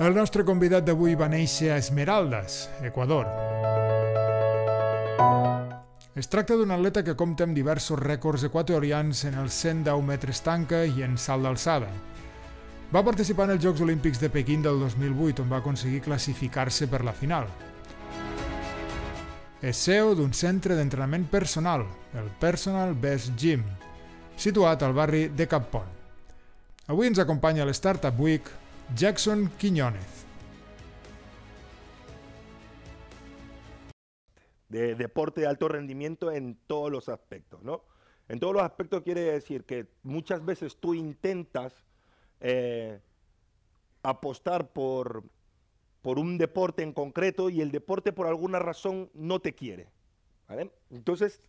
El nostre convidat d'avui va néixer a Esmeraldas, Ecuador. Es tracta d'un atleta que compta amb diversos rècords equatorians en els 110 metres tanca i en salt d'alçada. Va participar en els Jocs Olímpics de Pequín del 2008, on va aconseguir classificar-se per la final. És CEO d'un centre d'entrenament personal, el Personal Best Gym, situat al barri de Pont. Avui ens acompanya l'Startup Week Jackson Quiñones. De deporte de alto rendimiento en todos los aspectos, ¿no? En todos los aspectos quiere decir que muchas veces tú intentas eh, apostar por, por un deporte en concreto y el deporte por alguna razón no te quiere. Entonces,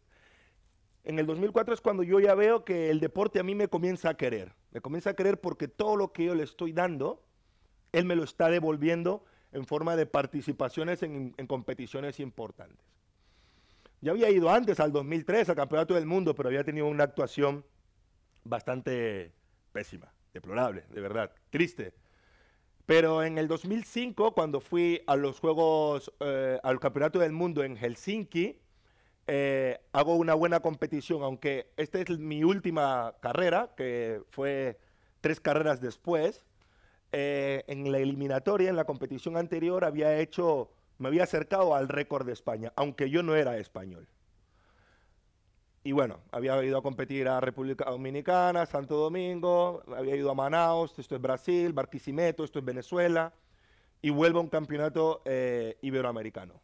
en el 2004 es cuando yo ya veo que el deporte a mí me comienza a querer. Me comienza a querer porque todo lo que yo le estoy dando él me lo está devolviendo en forma de participaciones en, competiciones importantes. Ya había ido antes, al 2003, al Campeonato del Mundo, pero había tenido una actuación bastante pésima, deplorable, de verdad, triste. Pero en el 2005, cuando fui a los Juegos, eh, al Campeonato del Mundo en Helsinki, eh, hago una buena competición, aunque esta es mi última carrera, que fue tres carreras después, eh, en la eliminatoria, en la competición anterior, había hecho, me había acercado al récord de España, aunque yo no era español. Y bueno, había ido a competir a República Dominicana, Santo Domingo, había ido a Manaus, esto es Brasil, Barquisimeto, esto es Venezuela, y vuelvo a un campeonato eh, iberoamericano.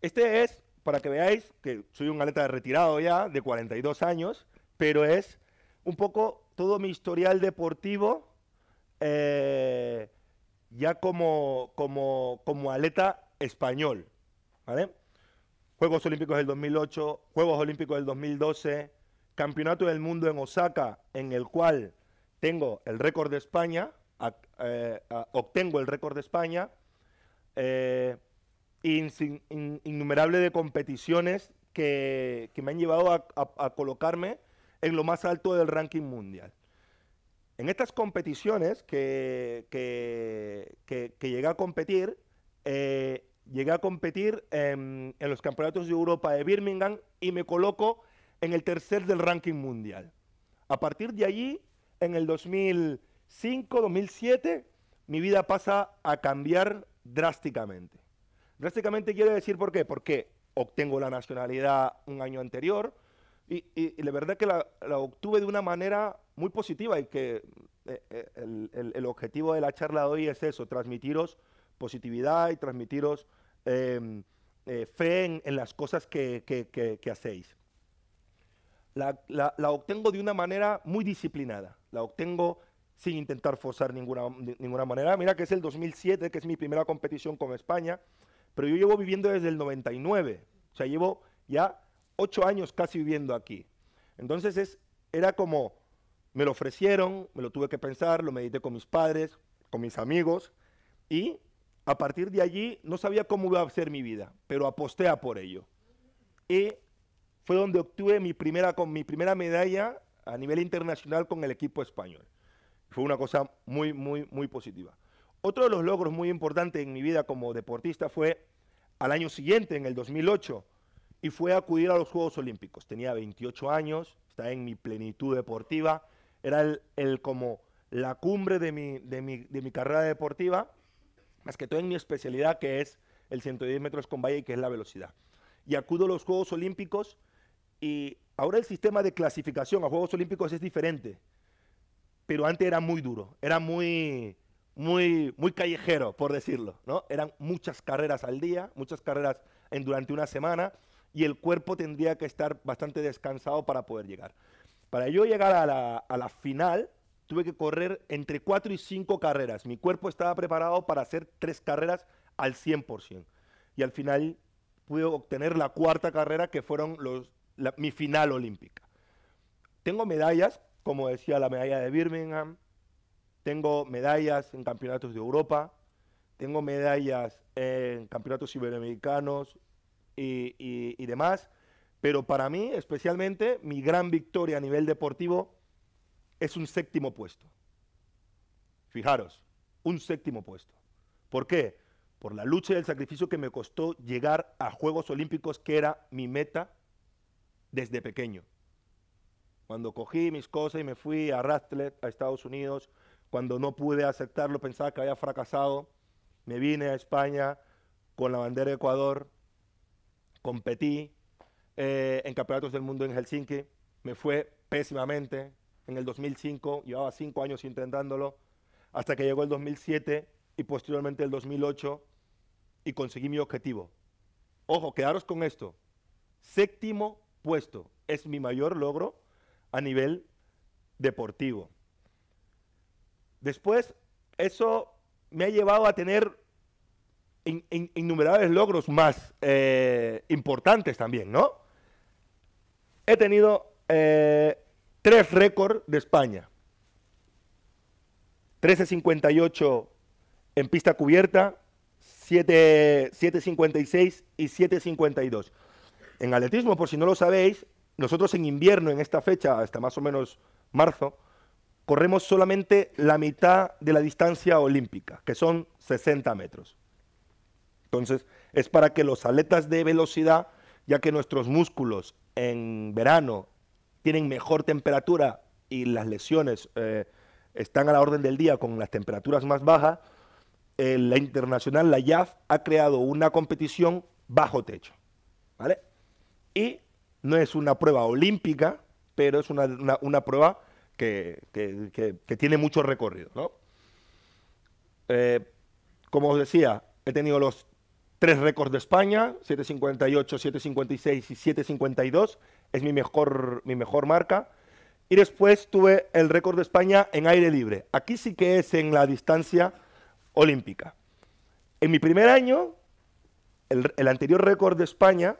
Este es, para que veáis, que soy un atleta retirado ya, de 42 años, pero es un poco todo mi historial deportivo eh, ya como, como, como aleta español. Juegos Olímpicos del 2008, Juegos Olímpicos del 2012, Campeonato del Mundo en Osaka, en el cual tengo el récord de España, eh, obtengo el récord de España, eh, innumerable de competiciones que, me han llevado a colocarme en lo más alto del ranking mundial. En estas competiciones que, que, llegué a competir, eh, llegué a competir en, los campeonatos de Europa de Birmingham y me coloco en el tercer del ranking mundial. A partir de allí, en el 2005, 2007, mi vida pasa a cambiar drásticamente. Drásticamente quiero decir por qué. Porque obtengo la nacionalidad un año anterior, y, la verdad que la, obtuve de una manera muy positiva y que eh, eh, el, objetivo de la charla de hoy es eso, transmitiros positividad y transmitiros em, eh, fe en, las cosas que, que, hacéis. La, la, la, obtengo de una manera muy disciplinada, la obtengo sin intentar forzar ninguna, ninguna manera. Mira que es el 2007, que es mi primera competición con España, pero yo llevo viviendo desde el 99, o sea, llevo ya ocho años casi viviendo aquí. Entonces es, era como, me lo ofrecieron, me lo tuve que pensar, lo medité con mis padres, con mis amigos, y a partir de allí no sabía cómo iba a ser mi vida, pero aposté a por ello. Y fue donde obtuve mi primera, con mi primera medalla a nivel internacional con el equipo español. Fue una cosa muy, muy, muy positiva. Otro de los logros muy importantes en mi vida como deportista fue al año siguiente, en el 2008, y fue a acudir a los Juegos Olímpicos. Tenía 28 años, estaba en mi plenitud deportiva, era el, el como la cumbre de mi, de, mi, de mi, carrera deportiva, más que todo en mi especialidad que es el 110 metros con valle, que es la velocidad. Y acudo a los Juegos Olímpicos y ahora el sistema de clasificación a Juegos Olímpicos es diferente, pero antes era muy duro, era muy, muy, muy callejero, por decirlo, ¿no? Eran muchas carreras al día, muchas carreras en, durante una semana y el cuerpo tendría que estar bastante descansado para poder llegar. Para yo llegar a la, final, tuve que correr entre cuatro y cinco carreras. Mi cuerpo estaba preparado para hacer tres carreras al 100%. Y al final pude obtener la cuarta carrera, que fueron los, mi final olímpica. Tengo medallas, como decía, la medalla de Birmingham. Tengo medallas en campeonatos de Europa. Tengo medallas en campeonatos iberoamericanos, y, demás. Pero para mí, especialmente, mi gran victoria a nivel deportivo es un séptimo puesto. Fijaros, un séptimo puesto. ¿Por qué? Por la lucha y el sacrificio que me costó llegar a Juegos Olímpicos, que era mi meta desde pequeño. Cuando cogí mis cosas y me fui a Rastlet, a Estados Unidos, cuando no pude aceptarlo, pensaba que había fracasado, me vine a España con la bandera de Ecuador, competí eh, en campeonatos del mundo en Helsinki, me fue pésimamente. En el 2005 llevaba cinco años intentándolo, hasta que llegó el 2007 y posteriormente el 2008 y conseguí mi objetivo. Ojo, quedaros con esto. Séptimo puesto es mi mayor logro a nivel deportivo. Después, eso me ha llevado a tener innumerables logros más eh, importantes también, ¿no? He tenido eh, tres récords de España. 13.58 en pista cubierta, 7.56 y 7.52. En atletismo, por si no lo sabéis, nosotros en invierno, en esta fecha, hasta más o menos marzo, corremos solamente la mitad de la distancia olímpica, que son 60 metros. Entonces, es para que los aletas de velocidad, ya que nuestros músculos en verano tienen mejor temperatura y las lesiones eh, están a la orden del día con las temperaturas más bajas, eh, la internacional, la IAF, ha creado una competición bajo techo. ¿vale? Y no es una prueba olímpica, pero es una, prueba que, tiene mucho recorrido. Eh, como os decía, he tenido los Tres récords de España, 7.58, 7.56 y 7.52. Es mi mejor, mi mejor marca. Y después tuve el récord de España en aire libre. Aquí sí que es en la distancia olímpica. En mi primer año, el, el anterior récord de España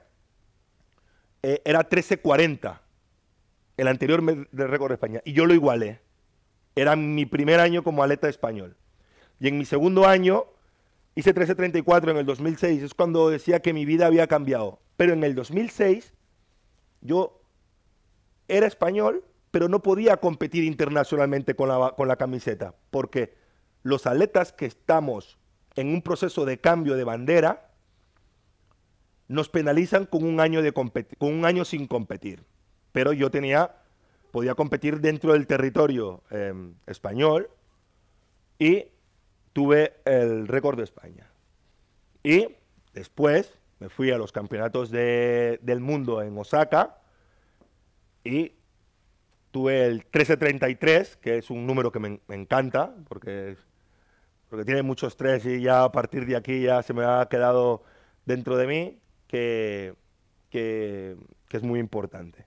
eh, era 13.40. El anterior récord de España. Y yo lo igualé. Era mi primer año como atleta español. Y en mi segundo año Hice 1334 en el 2006, es cuando decía que mi vida había cambiado. Pero en el 2006 yo era español, pero no podía competir internacionalmente con la, con la camiseta, porque los atletas que estamos en un proceso de cambio de bandera, nos penalizan con un año, de con un año sin competir. Pero yo tenía, podía competir dentro del territorio em, español y tuve el récord de España. Y después me fui a los campeonatos del mundo en Osaka y tuve el 1333, que es un número que me, encanta, porque, porque tiene muchos tres y ya a partir de aquí ya se me ha quedado dentro de mí, que, es muy importante.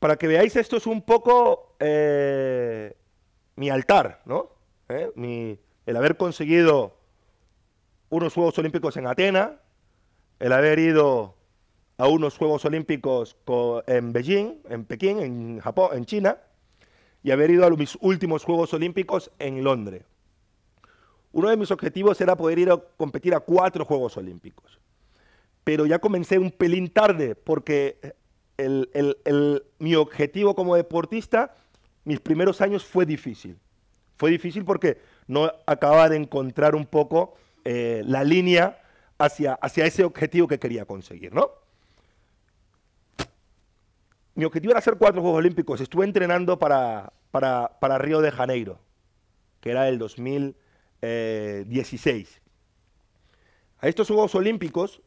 Para que veáis, esto es un poco eh, mi altar, ¿no? ¿Eh? el haber conseguido unos Juegos Olímpicos en Atenas, el haber ido a unos Juegos Olímpicos en Beijing, en Pekín, en Japón, en China, y haber ido a mis últimos Juegos Olímpicos en Londres. Uno de mis objetivos era poder ir a competir a cuatro Juegos Olímpicos. Pero ya comencé un pelín tarde porque mi objetivo como deportista mis primeros años fue difícil. Fue difícil porque no acababa de encontrar un poco eh, la línea hacia, hacia ese objetivo que quería conseguir, ¿no? Mi objetivo era hacer cuatro Juegos Olímpicos. Estuve entrenando para, para, para Río de Janeiro, que era el 2016. Eh, A estos Juegos Olímpicos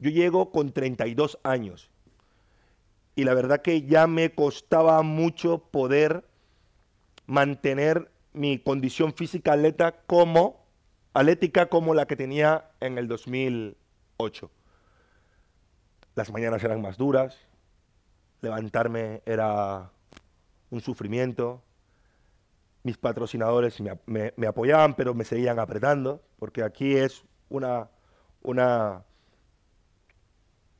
yo llego con 32 años y la verdad que ya me costaba mucho poder mantener mi condición física atleta como atlética como la que tenía en el 2008. Las mañanas eran más duras, levantarme era un sufrimiento, mis patrocinadores me, apoyaban pero me seguían apretando, porque aquí es una, una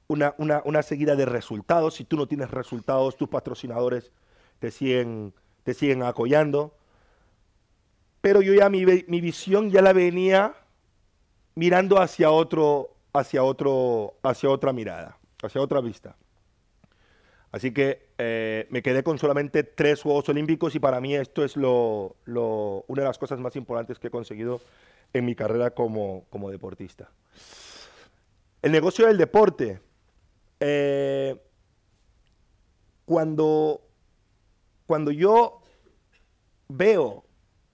una, seguida de resultados. Si tú no tienes resultados, tus patrocinadores te siguen, te siguen acollando. Pero yo ya mi, mi visión ya la venía mirando hacia otro, hacia otro, hacia otra mirada, hacia otra vista. Así que eh, me quedé con solamente tres Juegos Olímpicos y para mí esto es lo, lo, una de las cosas más importantes que he conseguido en mi carrera como, como deportista. El negocio del deporte. Eh, cuando, cuando yo veo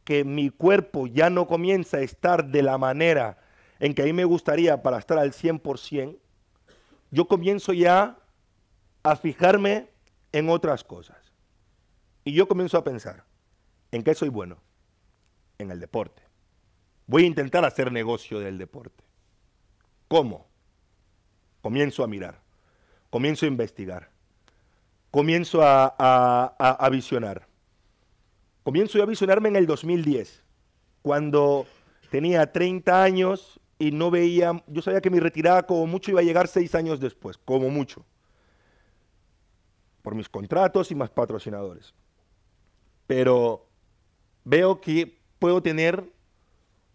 que mi cuerpo ya no comienza a estar de la manera en que a mí me gustaría para estar al 100%, yo comienzo ya a fijarme en otras cosas. Y yo comienzo a pensar, ¿en qué soy bueno? En el deporte. Voy a intentar hacer negocio del deporte. ¿Cómo? Comienzo a mirar comienzo a investigar, comienzo a, visionar. Comienzo a visionarme en el 2010, cuando tenía 30 años y no veía, yo sabía que mi retirada como mucho iba a llegar seis años después, como mucho, por mis contratos y más patrocinadores. Pero veo que puedo tener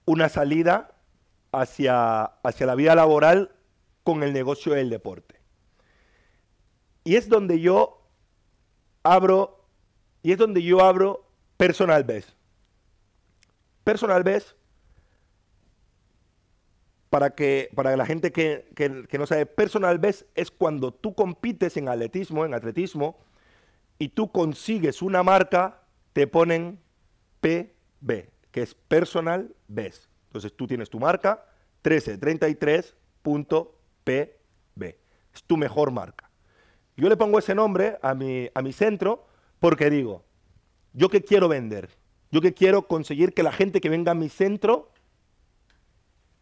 una salida hacia, hacia la vida laboral con el negocio del deporte. Y es donde yo abro, y es donde yo abro personal best. Personal best, para, que, para la gente que, que no sabe, personal best es cuando tú compites en atletismo, en atletismo, y tú consigues una marca, te ponen PB, que es personal best. Entonces tú tienes tu marca 1333.pb. Es tu mejor marca. Yo le pongo ese nombre a mi, a mi centro porque digo, yo que quiero vender, yo que quiero conseguir que la gente que venga a mi centro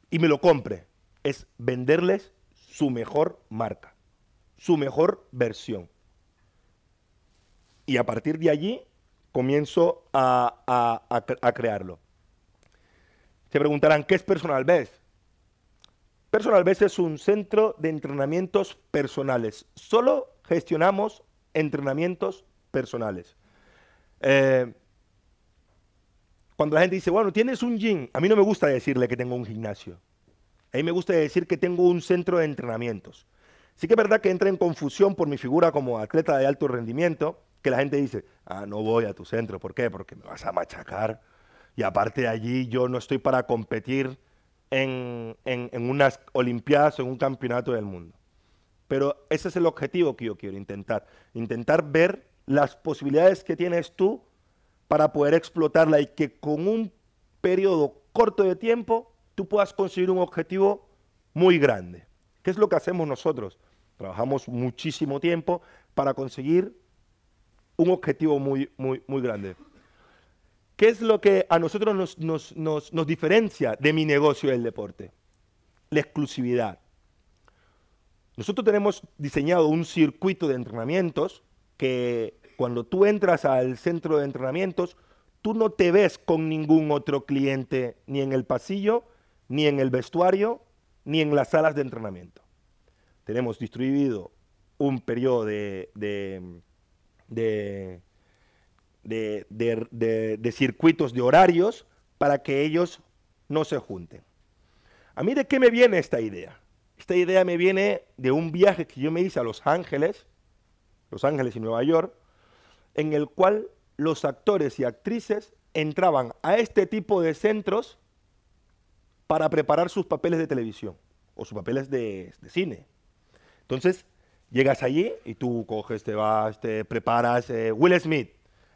y me lo compre, es venderles su mejor marca, su mejor versión. Y a partir de allí comienzo a, crearlo. Se preguntarán, ¿qué es Personal Best? Personal Best es un centro de entrenamientos personales, solo gestionamos entrenamientos personales. Eh, cuando la gente dice, bueno, tienes un gym, a mí no me gusta decirle que tengo un gimnasio. A mí me gusta decir que tengo un centro de entrenamientos. Sí que es verdad que entra en confusión por mi figura como atleta de alto rendimiento, que la gente dice, ah, no voy a tu centro, ¿por qué? Porque me vas a machacar. Y aparte de allí, yo no estoy para competir en unas Olimpiadas o en un campeonato del mundo. Pero ese es el objetivo que yo quiero intentar. Intentar ver las posibilidades que tienes tú para poder explotarla y que con un periodo corto de tiempo tú puedas conseguir un objetivo muy grande. ¿Qué es lo que hacemos nosotros? Trabajamos muchísimo tiempo para conseguir un objetivo muy, muy, muy grande. ¿Qué es lo que a nosotros nos, nos diferencia de mi negocio del deporte? La exclusividad. Nosotros tenemos diseñado un circuito de entrenamientos que cuando tú entras al centro de entrenamientos, tú no te ves con ningún otro cliente ni en el pasillo, ni en el vestuario, ni en las salas de entrenamiento. Tenemos distribuido un periodo de, de, de, de circuitos de horarios para que ellos no se junten. ¿A mí de qué me viene esta idea? Esta idea me viene de un viaje que yo me hice a Los Ángeles, Los Ángeles y Nueva York, en el cual los actores y actrices entraban a este tipo de centros para preparar sus papeles de televisión o sus papeles de, cine. Entonces, llegas allí y tú coges, te vas, te preparas. Eh, Will Smith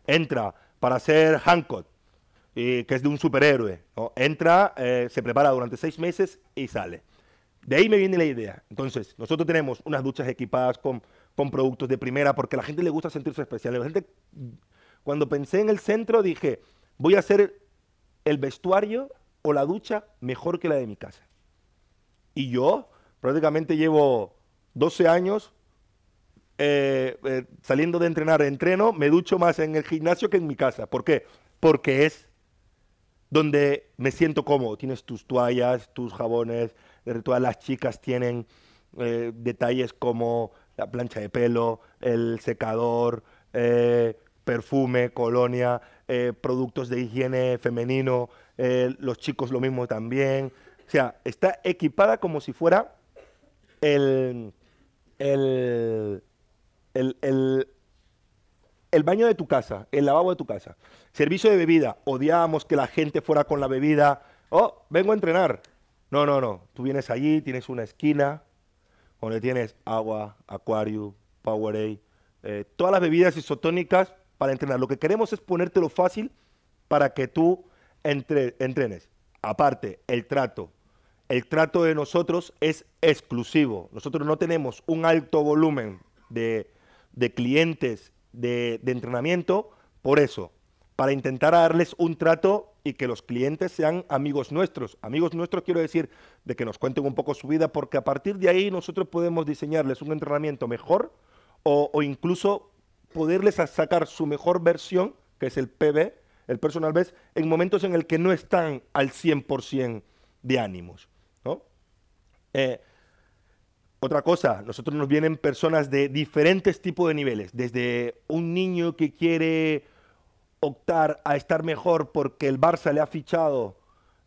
entra para ser Hancock, eh, que es de un superhéroe. Entra, eh, se prepara durante seis meses y sale. De ahí me viene la idea. Entonces, nosotros tenemos unas duchas equipadas con, productos de primera porque a la gente le gusta sentirse especial. cuando pensé en el centro dije, voy a hacer el vestuario o la ducha mejor que la de mi casa. Y yo prácticamente llevo 12 años eh, eh, saliendo de entrenar, entreno, me ducho más en el gimnasio que en mi casa. ¿Por qué? Porque es donde me siento cómodo. Tienes tus toallas, tus jabones, eh, todas las chicas tienen eh, detalles como la plancha de pelo, el secador, eh, perfume, colonia, productos de higiene femenino, los chicos lo mismo también. O sea, está equipada como si fuera el, el, el, el el baño de tu casa, el lavabo de tu casa. Servicio de bebida, odiábamos que la gente fuera con la bebida. Oh, vengo a entrenar. No, no, no. Tú vienes allí, tienes una esquina donde tienes agua, acuario, Powerade, eh, todas las bebidas isotónicas para entrenar. Lo que queremos es ponértelo fácil para que tú entre, entrenes. Aparte, el trato. El trato de nosotros es exclusivo. Nosotros no tenemos un alto volumen de, de clientes de entrenamiento. Por eso, para intentar darles un trato y que los clientes sean amigos nuestros. Amigos nuestros quiero decir de que nos cuenten un poco su vida, porque a partir de ahí nosotros podemos diseñarles un entrenamiento mejor o, incluso poderles sacar su mejor versión, que es el PB, el personal best, en momentos en el que no están al 100% de ánimos. Eh, otra cosa, nosotros nos vienen personas de diferentes tipos de niveles, desde un niño que quiere optar a estar mejor porque el Barça le ha fichado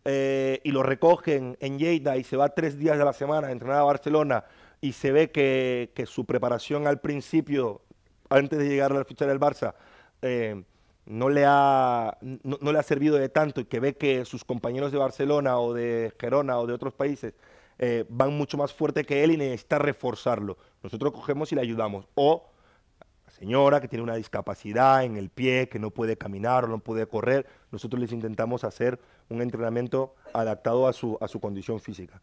eh, y lo recogen en Lleida y se va tres días de la semana a entrenar a Barcelona y se ve que, su preparación al principio, antes de llegar a fichar el Barça, eh, no, le ha, le ha servido de tanto y que ve que sus compañeros de Barcelona o de Gerona o de otros países eh, van mucho más fuerte que él y necesita reforzarlo. Nosotros cogemos y le ayudamos. O señora que tiene una discapacidad en el pie, que no puede caminar o no puede correr, nosotros les intentamos hacer un entrenamiento adaptado a su, a su condición física.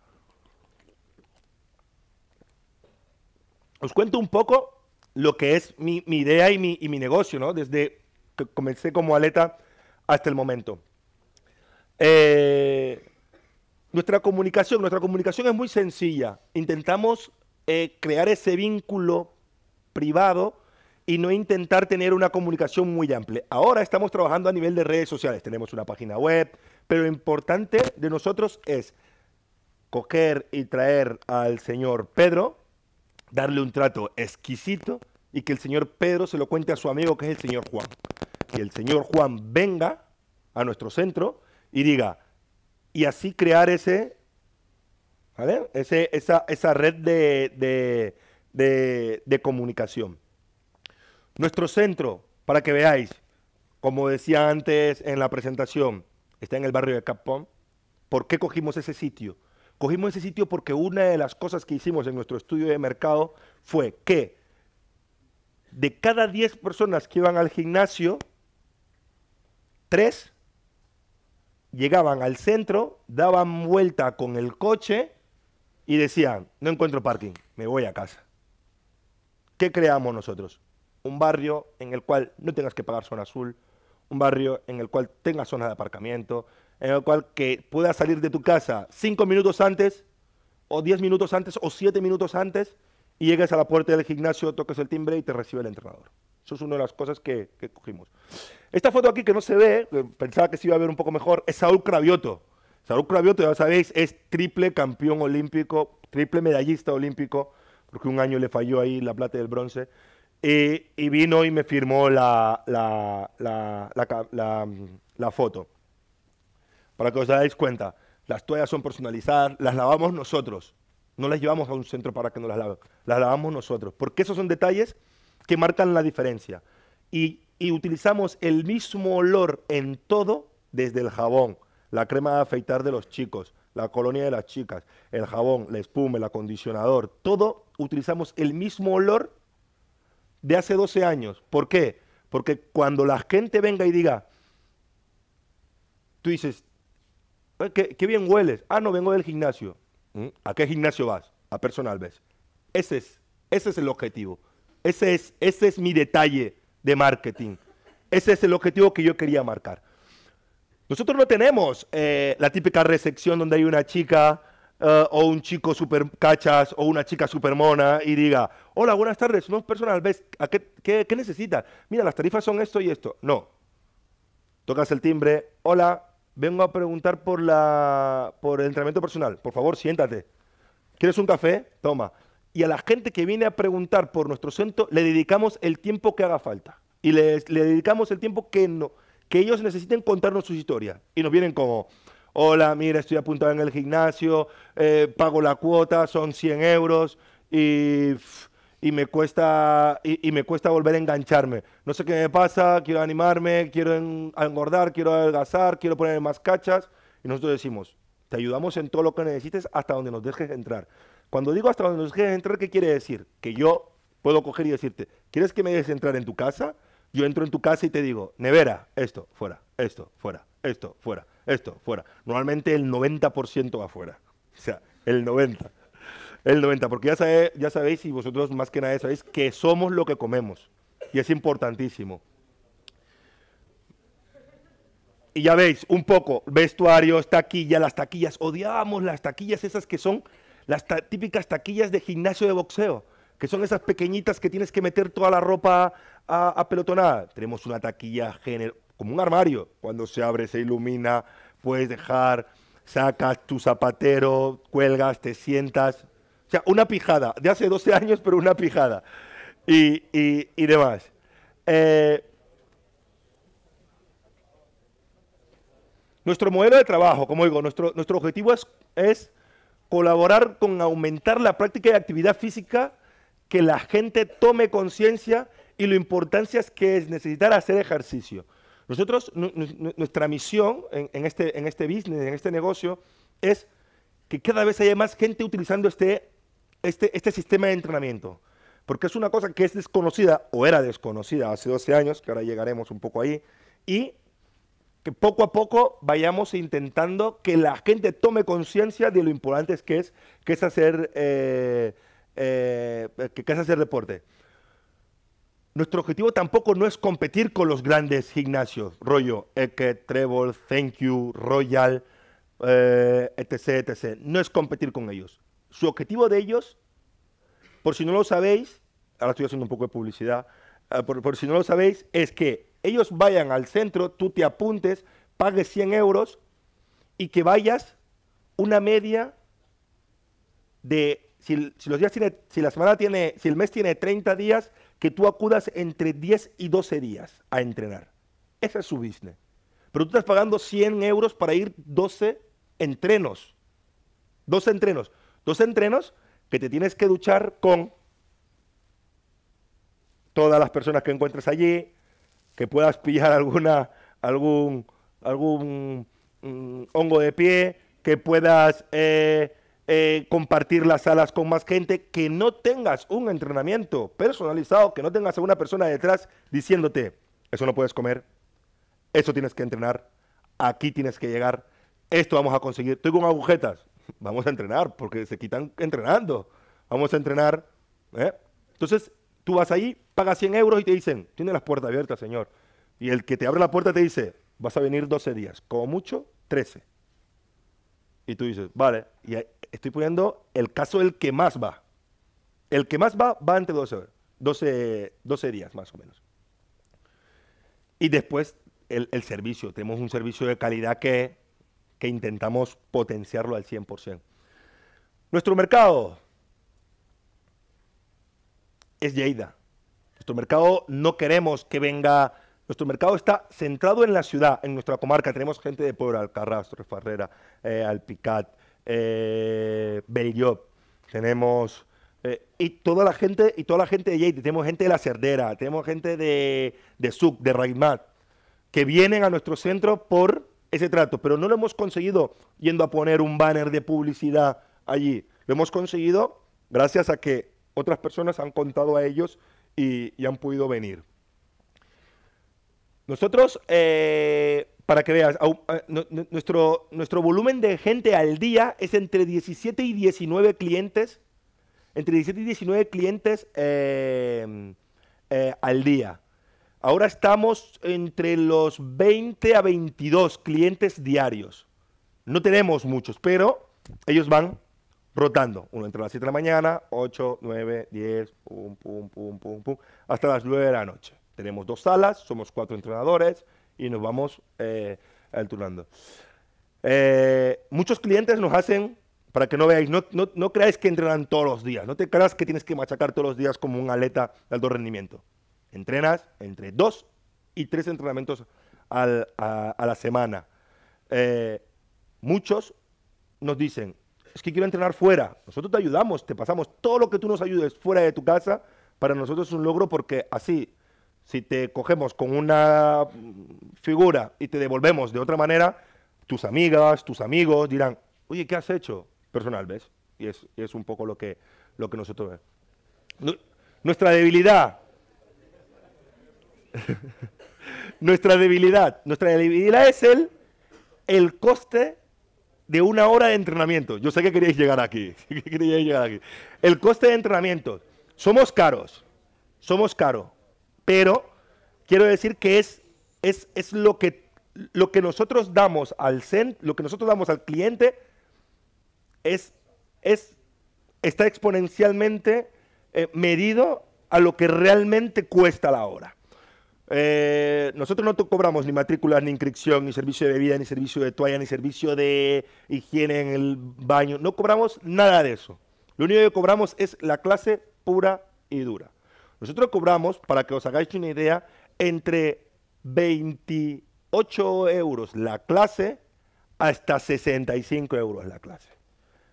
Os cuento un poco lo que es mi, mi idea y mi, negocio, ¿no? Desde que comencé como aleta hasta el momento. Eh, nuestra comunicación, nuestra comunicación es muy sencilla. Intentamos eh, crear ese vínculo privado y no intentar tener una comunicación muy amplia. Ahora estamos trabajando a nivel de redes sociales, tenemos una página web, pero lo importante de nosotros es coger y traer al señor Pedro, darle un trato exquisito y que el señor Pedro se lo cuente a su amigo que es el señor Juan. Que el señor Juan venga a nuestro centro y diga, y así crear ese, esa, red de comunicación. Nuestro centro, para que veáis, como decía antes en la presentación, está en el barrio de Capón. ¿Por qué cogimos ese sitio? Cogimos ese sitio porque una de las cosas que hicimos en nuestro estudio de mercado fue que de cada 10 personas que iban al gimnasio, 3 llegaban al centro, daban vuelta con el coche y decían, no encuentro parking, me voy a casa. ¿Qué creamos nosotros? un barrio en el cual no tengas que pagar zona azul, un barrio en el cual tengas zona de aparcamiento, en el cual que puedas salir de tu casa cinco minutos antes, o diez minutos antes, o siete minutos antes, y llegues a la puerta del gimnasio, toques el timbre y te recibe el entrenador. Eso es una de las cosas que, cogimos. Esta foto aquí que no se ve, pensaba que se iba a ver un poco mejor, es Saúl Cravioto. Saúl Cravioto, ya sabéis, es triple campeón olímpico, triple medallista olímpico, porque un año le falló ahí la plata y el bronce. Y, vino y me firmó la, mm, foto. Para que os dais cuenta, las toallas son personalizadas, las lavamos nosotros. No las llevamos a un centro para que nos las laven, las lavamos nosotros. Porque esos son detalles que marcan la diferencia. y utilizamos el mismo olor en todo, desde el jabón, la crema de afeitar de los chicos, la colonia de las chicas, el jabón, la espuma, el acondicionador, todo utilizamos el mismo olor de hace 12 años. ¿Por qué? Porque cuando la gente venga y diga, tú dices, ¿Qué, bien hueles. Ah, no, vengo del gimnasio. ¿Mm? ¿A qué gimnasio vas? A personal ves. Ese es, ese es el objetivo. Ese es, ese es mi detalle de marketing. Ese es el objetivo que yo quería marcar. Nosotros no tenemos eh, la típica recepción donde hay una chica eh, o un chico super cachas o una chica super mona y diga, hola, buenas tardes, somos personal ¿ves? qué, qué, necesitas? Mira, las tarifas son esto y esto. No. Tocas el timbre, hola, vengo a preguntar por, la, por el entrenamiento personal, por favor, siéntate. ¿Quieres un café? Toma. Y a la gente que viene a preguntar por nuestro centro, le dedicamos el tiempo que haga falta. Y le dedicamos el tiempo que, no, que ellos necesiten contarnos sus historias. Y nos vienen como, hola, mira, estoy apuntado en el gimnasio, eh, pago la cuota, son 100 euros y, me, cuesta, y, y, me cuesta volver a engancharme. No sé qué me pasa, quiero animarme, quiero engordar, quiero adelgazar, quiero poner más cachas. Y nosotros decimos, te ayudamos en todo lo que necesites hasta donde nos dejes entrar. Cuando digo hasta donde nos dejes entrar, ¿qué quiere decir? Que yo puedo coger y decirte, ¿quieres que me dejes entrar en tu casa? Yo entro en tu casa y te digo, nevera, esto, fuera, esto, fuera, esto, fuera esto, fuera. Normalmente el 90% va fuera. O sea, el 90%. El 90%, porque ya, ya sabéis y vosotros más que nadie sabéis que somos lo que comemos. Y es importantísimo. Y ya veis, un poco, vestuarios, taquilla, las taquillas. Odiábamos las taquillas esas que son las típicas taquillas de gimnasio de boxeo, que son esas pequeñitas que tienes que meter toda la ropa a, a Tenemos una taquilla género como un armario. Cuando se abre, se ilumina, puedes dejar, sacas tu zapatero, cuelgas, te sientas. O sea, una pijada, de hace 12 años, pero una pijada. Y, demás. Eh, nuestro modelo de trabajo, como digo, nuestro, objetivo es, es colaborar con aumentar la práctica de actividad física, que la gente tome conciencia y lo importante es que es necesitar hacer ejercicio. Nosotros, nuestra misión en, este, en este business, en este negocio, es que cada vez haya más gente utilizando este, este, este sistema de entrenamiento. Porque es una cosa que es desconocida, o era desconocida hace 12 años, que ahora llegaremos un poco ahí, y que poco a poco vayamos intentando que la gente tome conciencia de lo importante que es, que es hacer, eh, eh, que es hacer deporte nuestro objetivo tampoco no es competir con los grandes gimnasios, rollo Eket, Treble, Thank You, Royal, eh, etc, etc. No es competir con ellos. Su objetivo de ellos, por si no lo sabéis, ahora estoy haciendo un poco de publicidad, eh, por, por si no lo sabéis, es que ellos vayan al centro, tú te apuntes, pagues 100 euros y que vayas una media de si, los días tiene, si la semana tiene, si el mes tiene 30 días, que tú acudas entre 10 y 12 días a entrenar. Ese es su business. Pero tú estás pagando 100 euros para ir 12 entrenos. 12 entrenos. 12 entrenos que te tienes que duchar con todas las personas que encuentres allí, que puedas pillar alguna, algún, algún mm, hongo de pie, que puedas eh, eh, compartir las salas con más gente, que no tengas un entrenamiento personalizado, que no tengas a una persona detrás diciéndote, eso no puedes comer, eso tienes que entrenar, aquí tienes que llegar, esto vamos a conseguir, estoy con agujetas, vamos a entrenar, porque se quitan entrenando, vamos a entrenar. ¿eh? Entonces, tú vas ahí, pagas 100 euros y te dicen, tiene las puertas abiertas, señor. Y el que te abre la puerta te dice, vas a venir 12 días, como mucho 13. Y tú dices, vale, y estoy poniendo el caso del que más va. El que más va, va entre 12, 12, días más o menos. Y después el, servicio. Tenemos un servicio de calidad que, que intentamos potenciarlo al 100%. Nuestro mercado es Lleida. Nuestro mercado no queremos que venga nuestro mercado está centrado en la ciudad, en nuestra comarca. Tenemos gente de Puebla, Alcarraz, Ferrera, eh, Alpicat, eh, Tenemos eh, y toda la gente y toda la gente de Yate, Tenemos gente de La Cerdera, tenemos gente de, de Suc, de Raimat, que vienen a nuestro centro por ese trato. Pero no lo hemos conseguido yendo a poner un banner de publicidad allí. Lo hemos conseguido gracias a que otras personas han contado a ellos y han podido venir. Nosotros, eh, para que veas, eh, nuestro, nuestro volumen de gente al día es entre 17 y 19 clientes, entre 17 y 19 clientes em, eh, al día. Ahora estamos entre los 20 a 22 clientes diarios. No tenemos muchos, pero ellos van rotando. Uno entre las 7 de la mañana, 8, 9, 10, pum, pum, pum, pum, hasta las 9 de la noche. Tenemos dos salas, somos cuatro entrenadores y nos vamos eh, turnando. Eh, muchos clientes nos hacen, para que no veáis, no, no, creáis que entrenan todos los días, no te creas que tienes que machacar todos los días como un atleta de alto rendimiento. Entrenas entre dos y tres entrenamientos a, la semana. Eh, muchos nos dicen, es que quiero entrenar fuera. Nosotros te ayudamos, te pasamos todo lo que tú nos ayudes fuera de tu casa. Para nosotros es un logro porque así si te cogemos con una figura y te devolvemos de otra manera, tus amigas, tus amigos dirán, oye, ¿qué has hecho? Personal, ¿ves? Y es, es un poco lo que, lo que nosotros nuestra debilidad. nuestra debilidad. Nuestra debilidad es el, el coste de una hora de entrenamiento. Yo sé que queríais llegar aquí. que llegar aquí. El coste de entrenamiento. Somos caros. Somos caros pero quiero decir que es, es, lo, que, lo que nosotros damos al lo que nosotros damos al cliente es, es está exponencialmente eh, medido a lo que realmente cuesta la hora. Eh, nosotros no cobramos ni matrícula, ni inscripción, ni servicio de bebida, ni servicio de toalla, ni servicio de higiene en el baño. No cobramos nada de eso. Lo único que cobramos es la clase pura y dura. Nosotros cobramos, para que os hagáis una idea, entre 28 euros la clase hasta 65 euros la clase.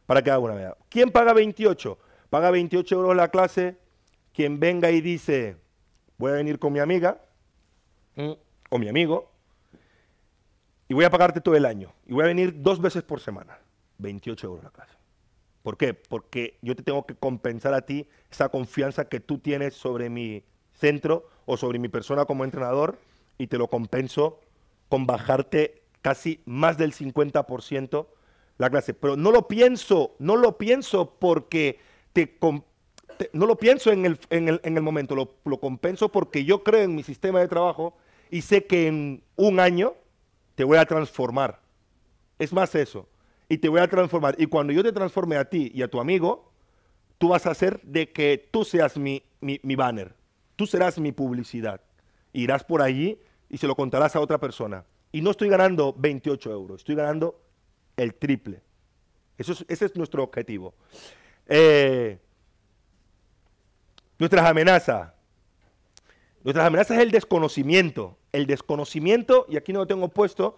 Para que haga una idea. ¿Quién paga 28? Paga 28 euros la clase quien venga y dice, voy a venir con mi amiga mm, o mi amigo y voy a pagarte todo el año y voy a venir dos veces por semana. 28 euros la clase. ¿Por qué? Porque yo te tengo que compensar a ti esa confianza que tú tienes sobre mi centro o sobre mi persona como entrenador y te lo compenso con bajarte casi más del 50% la clase. Pero no lo pienso, no lo pienso porque te, no lo pienso en el, en el, momento, lo, lo, compenso porque yo creo en mi sistema de trabajo y sé que en un año te voy a transformar. Es más eso y te voy a transformar. Y cuando yo te transforme a ti y a tu amigo, tú vas a hacer de que tú seas mi, banner, tú serás mi publicidad. Irás por allí y se lo contarás a otra persona. Y no estoy ganando 28 euros, estoy ganando el triple. Eso ese es nuestro objetivo. Eh, nuestras amenazas. Nuestras amenazas es el desconocimiento. El desconocimiento, y aquí no lo tengo puesto,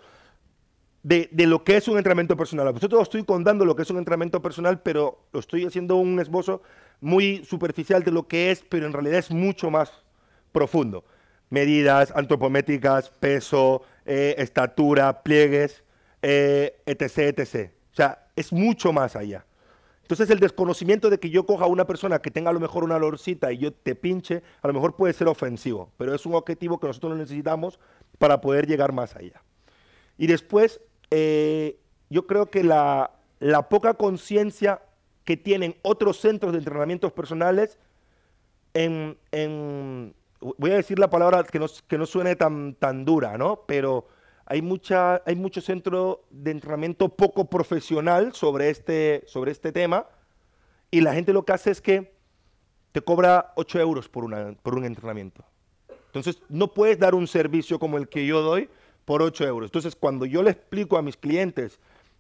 de, lo que es un entrenamiento personal. A vosotros os estoy contando lo que es un entrenamiento personal, pero lo estoy haciendo un esbozo muy superficial de lo que es, pero en realidad es mucho más profundo. Medidas antropométricas, peso, eh, estatura, pliegues, eh, etc, etc. O sea, es mucho más allá. Entonces el desconocimiento de que yo coja a una persona que tenga a lo mejor una lorcita y yo te pinche, a lo mejor puede ser ofensivo, pero es un objetivo que nosotros necesitamos para poder llegar más allá. Y después, eh, yo creo que la, poca conciencia que tienen otros centros de entrenamientos personales en, voy a decir la palabra que no, que no suene tan, tan dura, ¿no? Pero hay, mucha, hay mucho centro de entrenamiento poco profesional sobre este, sobre este tema y la gente lo que hace es que te cobra 8 euros por, una, por un entrenamiento. Entonces, no puedes dar un servicio como el que yo doy, por 8 euros. Entonces, cuando yo le explico a mis clientes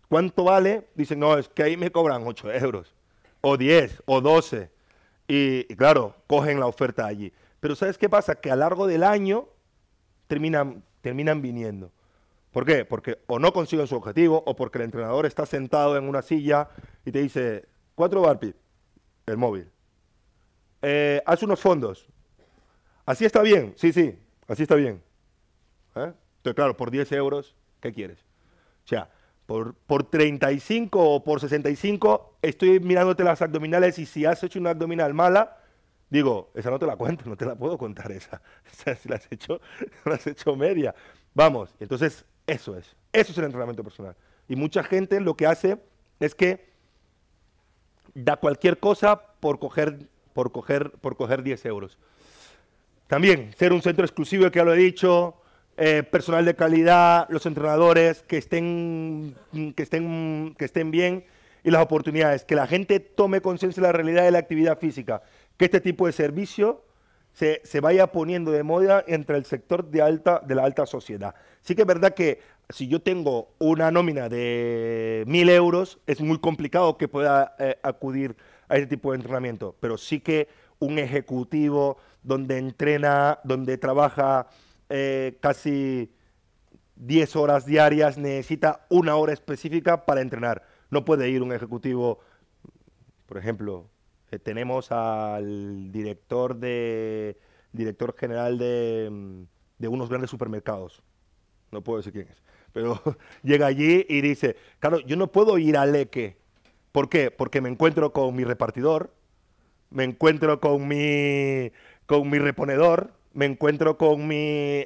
cuánto vale, dicen, no, es que ahí me cobran 8 euros, o 10, o 12. Y, claro, cogen la oferta allí. Pero ¿sabes qué pasa? Que a lo largo del año terminan, terminan viniendo. ¿Por qué? Porque o no consiguen su objetivo, o porque el entrenador está sentado en una silla y te dice, cuatro barpi, el móvil. Eh, haz unos fondos. Así está bien, sí, sí, así está bien. ¿Eh? claro, por 10 euros, ¿qué quieres? O sea, por, por 35 o por 65 estoy mirándote las abdominales y si has hecho una abdominal mala, digo, esa no te la cuento, no te la puedo contar esa. sea, si la has hecho, has hecho media. Vamos, entonces eso es. Eso es el entrenamiento personal. Y mucha gente lo que hace es que da cualquier cosa por coger, por por coger 10 euros. También ser un centro exclusivo, que ya lo he dicho, eh, personal de calidad, los entrenadores que estén, que estén, que estén bien y las oportunidades, que la gente tome conciencia de la realidad de la actividad física, que este tipo de servicio se, vaya poniendo de moda entre el sector de, alta, de la alta sociedad. Sí que es verdad que si yo tengo una nómina de mil euros, es muy complicado que pueda eh, acudir a este tipo de entrenamiento, pero sí que un ejecutivo donde entrena, donde trabaja eh, casi 10 horas diarias, necesita una hora específica para entrenar. No puede ir un ejecutivo, por ejemplo, eh, tenemos al director de director general de, mm, de unos grandes supermercados. No puedo decir quién es. Pero llega allí y dice, claro, yo no puedo ir a Leque. ¿Por qué? Porque me encuentro con mi repartidor, me encuentro con mi, con mi reponedor, me encuentro con mi,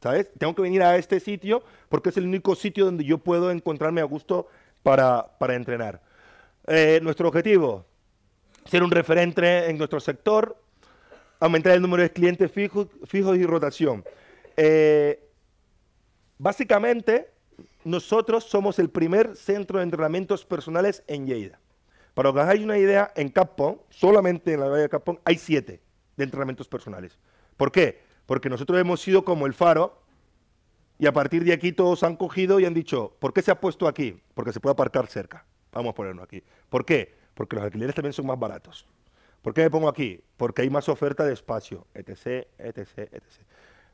¿sabes? Tengo que venir a este sitio porque es el único sitio donde yo puedo encontrarme a gusto para, para entrenar. Eh, nuestro objetivo, ser un referente en nuestro sector, aumentar el número de clientes fijos, fijos y rotación. Eh, básicamente, nosotros somos el primer centro de entrenamientos personales en Lleida. Para que os hagáis una idea, en Capón, solamente en la Valle de Capón, hay siete de entrenamientos personales. ¿Por qué? Porque nosotros hemos sido como el faro y a partir de aquí todos han cogido y han dicho, ¿por qué se ha puesto aquí? Porque se puede aparcar cerca. Vamos a ponernos aquí. ¿Por qué? Porque los alquileres también son más baratos. ¿Por qué me pongo aquí? Porque hay más oferta de espacio, etc., etc., etc.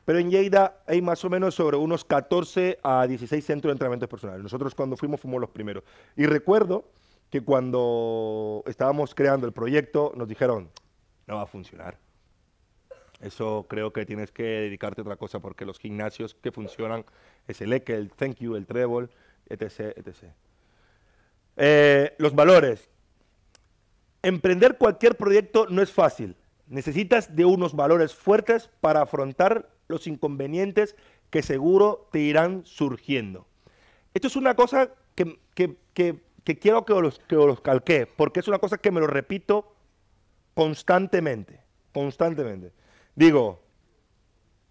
Pero en Lleida hay más o menos sobre unos 14 a 16 centros de entrenamiento personal. Nosotros cuando fuimos fuimos los primeros. Y recuerdo que cuando estábamos creando el proyecto nos dijeron, no va a funcionar. Eso creo que tienes que dedicarte a otra cosa porque los gimnasios que funcionan es el Ekel, el Thank You, el Treble, etc. etc. Eh, los valores. Emprender cualquier proyecto no es fácil. Necesitas de unos valores fuertes para afrontar los inconvenientes que seguro te irán surgiendo. Esto es una cosa que, quiero que os, que porque es una cosa que me lo repito constantemente, constantemente digo,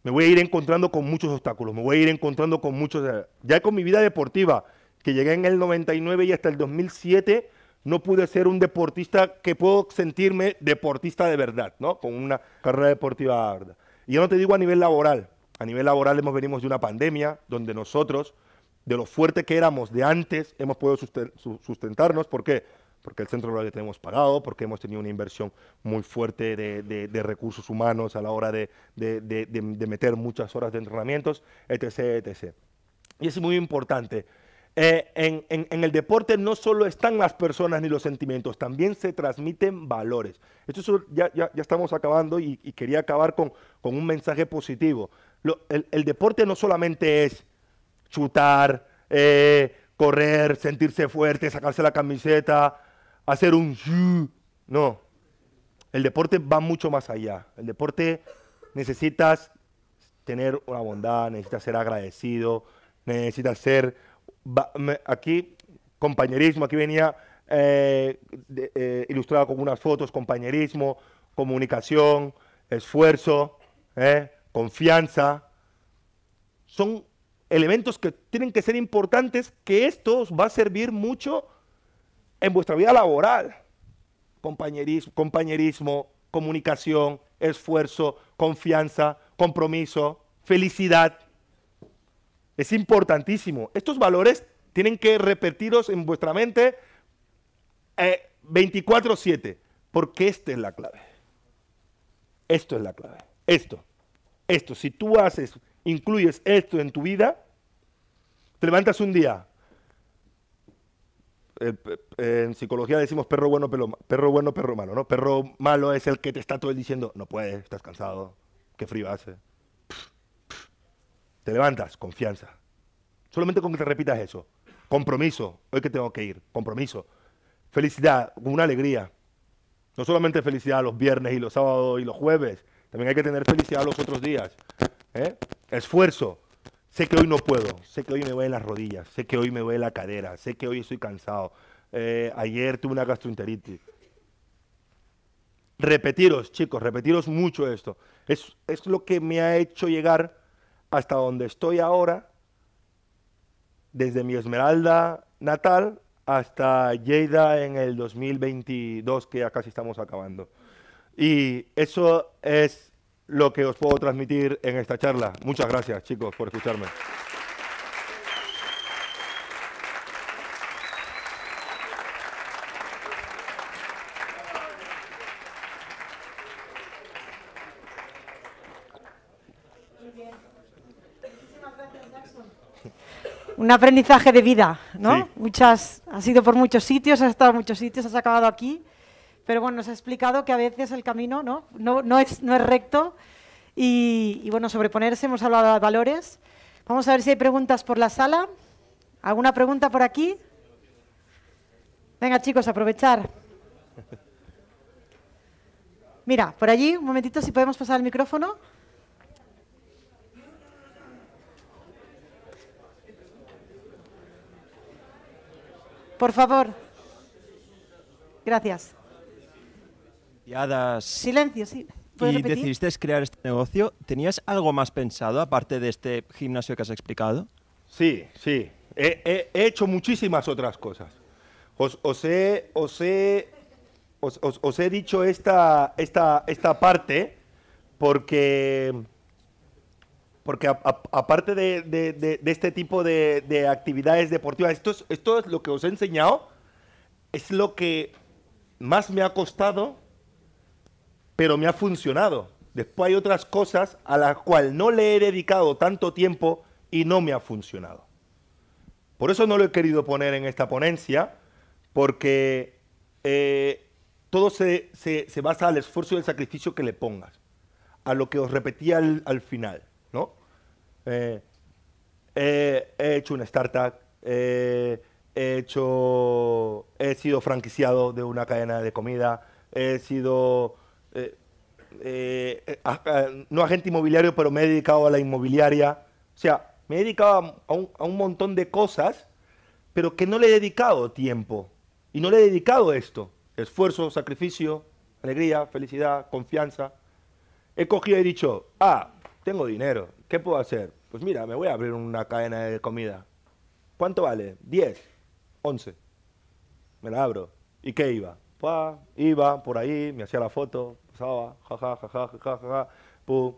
me voy a ir encontrando con muchos obstáculos, me voy a ir encontrando con muchos... Ya con mi vida deportiva, que llegué en el 99 y hasta el 2007, no pude ser un deportista que puedo sentirme deportista de verdad, ¿no? Con una carrera deportiva verdad. Y yo no te digo a nivel laboral. A nivel laboral hemos venimos de una pandemia donde nosotros, de lo fuerte que éramos de antes, hemos podido sustentarnos. ¿Por qué? porque el centro lo que tenemos pagado, porque hemos tenido una inversión muy fuerte de, recursos humanos a la hora de, meter muchas horas de entrenamientos, etc. Y es muy importante. Eh, en, el deporte no solo están las personas ni los sentimientos, también se transmiten valores. Esto ya, estamos acabando y, quería acabar con, un mensaje positivo. el, deporte no solamente es chutar, eh, correr, sentirse fuerte, sacarse la camiseta, hacer un... No, el deporte va mucho más allá. El deporte necesitas tener una bondad, necesitas ser agradecido, necesitas ser... Aquí, compañerismo, aquí venía eh, eh, ilustrado con unas fotos, compañerismo, comunicación, esfuerzo, eh, confianza. Son elementos que tienen que ser importantes, que esto va a servir mucho en vuestra vida laboral. Compañerismo, compañerismo, comunicación, esfuerzo, confianza, compromiso, felicidad. Es importantísimo. Estos valores tienen que repetiros en vuestra mente 24/7, eh, porque esta es la clave. Esto es la clave. Esto. Esto. Si tú haces, incluyes esto en tu vida, te levantas un día, eh, eh, en psicología decimos perro bueno, perro bueno, perro malo, ¿no? Perro malo es el que te está todo el diciendo, no puedes, estás cansado, qué frío hace. Te levantas, confianza. Solamente con que te repitas eso. Compromiso, hoy que tengo que ir, compromiso. Felicidad, una alegría. No solamente felicidad los viernes y los sábados y los jueves, también hay que tener felicidad los otros días. ¿eh? Esfuerzo, Sé que hoy no puedo, sé que hoy me en las rodillas, sé que hoy me duele la cadera, sé que hoy estoy cansado. Eh, ayer tuve una gastroenteritis. Repetiros, chicos, repetiros mucho esto. Es, es lo que me ha hecho llegar hasta donde estoy ahora, desde mi Esmeralda natal hasta Lleida en el 2022, que ya casi estamos acabando. Y eso es lo que os puedo transmitir en esta charla. Muchas gracias, chicos, por escucharme. un aprendizaje de vida, ¿no? Muchas, has ido por muchos sitios, has estado en muchos sitios, has acabado aquí. Pero bueno, nos ha explicado que a veces el camino no, es, no es recto y, y bueno, sobreponerse, hemos hablado de valores. Vamos a ver si hay preguntas por la sala. ¿Alguna pregunta por aquí? Venga chicos, aprovechar. Mira, por allí, un momentito, si podemos pasar el micrófono. Por favor. Gracias. Silencio, sí. Y decidiste crear este negocio. ¿Tenías algo más pensado aparte de este gimnasio que has explicado? Sí, sí. He, hecho muchísimas otras cosas. Os, os, he, os, dicho esta, esta, esta parte porque porque aparte de, este tipo de, actividades deportivas, esto esto es lo que os he enseñado, es lo que más me ha costado pero me ha funcionado. Después hay otras cosas a las cuales no le he dedicado tanto tiempo y no me ha funcionado. Por eso no lo he querido poner en esta ponencia, porque eh, todo se, se, se, basa al esfuerzo y el sacrificio que le pongas, a lo que os repetía al, final, eh, eh, he hecho una startup, he hecho, he sido franquiciado de una cadena de comida, he sido eh, eh, eh, no agente inmobiliario, pero me he dedicado a la inmobiliaria. O sea, me he dedicado a un, montón de cosas, pero que no le he dedicado tiempo. Y no le he dedicado esto. Esfuerzo, sacrificio, alegría, felicidad, confianza. He cogido y dicho, ah, tengo dinero, ¿qué puedo hacer? Pues mira, me voy a abrir una cadena de comida. ¿Cuánto vale? Diez, once. Me la abro. ¿Y qué iba? Pa, iba por ahí, me hacía la foto, pasaba, jaja, ja ja pum.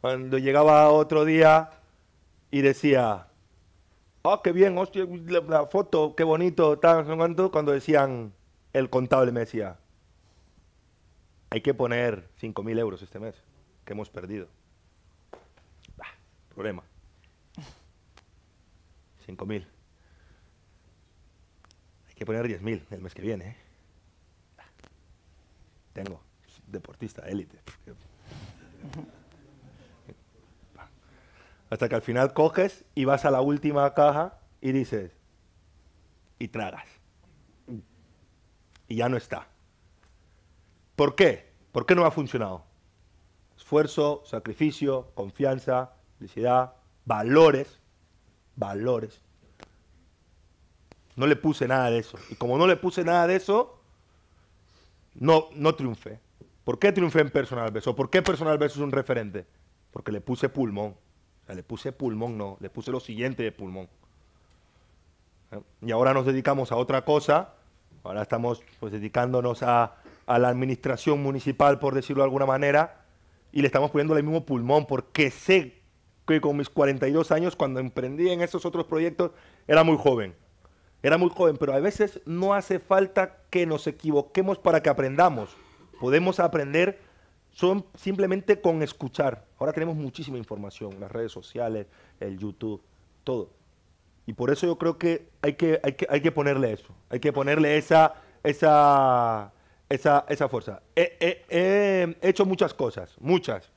Cuando llegaba otro día y decía, Ah, qué bien, hostia, la, foto, qué bonito, tal, cuando decían, el contable me decía, hay que poner 5.000 euros este mes, que hemos perdido. Bah, problema. 5.000. Hay que poner 10.000 el mes que viene. ¿eh? Ah, tengo deportista élite. Hasta que al final coges y vas a la última caja y dices, y tragas. Y ya no está. ¿Por qué? ¿Por qué no ha funcionado? Esfuerzo, sacrificio, confianza, felicidad, valores, valores. No le puse nada de eso. Y como no le puse nada de eso, no, no triunfé. ¿Por qué triunfé en personal versus? ¿Por qué personal es un referente? Porque le puse pulmón. le puse pulmón, no. Le puse lo siguiente de pulmón. Y ahora nos dedicamos a otra cosa. Ahora estamos pues, dedicándonos a, a la administración municipal, por decirlo de alguna manera. Y le estamos poniendo el mismo pulmón porque sé que con mis 42 años, cuando emprendí en esos otros proyectos, era muy joven. Era muy joven, pero a veces no hace falta que nos equivoquemos para que aprendamos podemos aprender son simplemente con escuchar. Ahora tenemos muchísima información, las redes sociales, el YouTube, todo. Y por eso yo creo que hay que, hay que, hay que ponerle eso, hay que ponerle esa, esa, esa, esa fuerza. He, hecho muchas cosas, muchas,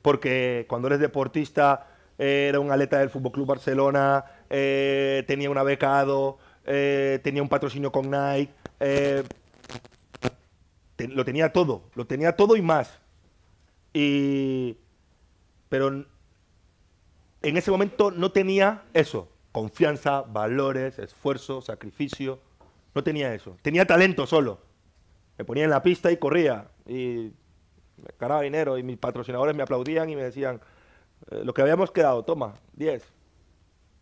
porque cuando eres deportista eh, era un atleta del fc Barcelona, eh, tenía un becado, eh, tenía un patrocinio con Nike lo tenía todo, lo tenía todo y más. Y, pero en ese momento no tenía eso, confianza, valores, esfuerzo, sacrificio, no tenía eso. Tenía talento solo. Me ponía en la pista y corría y ganaba dinero y mis patrocinadores me aplaudían y me decían, eh, lo que habíamos quedado, toma, 10.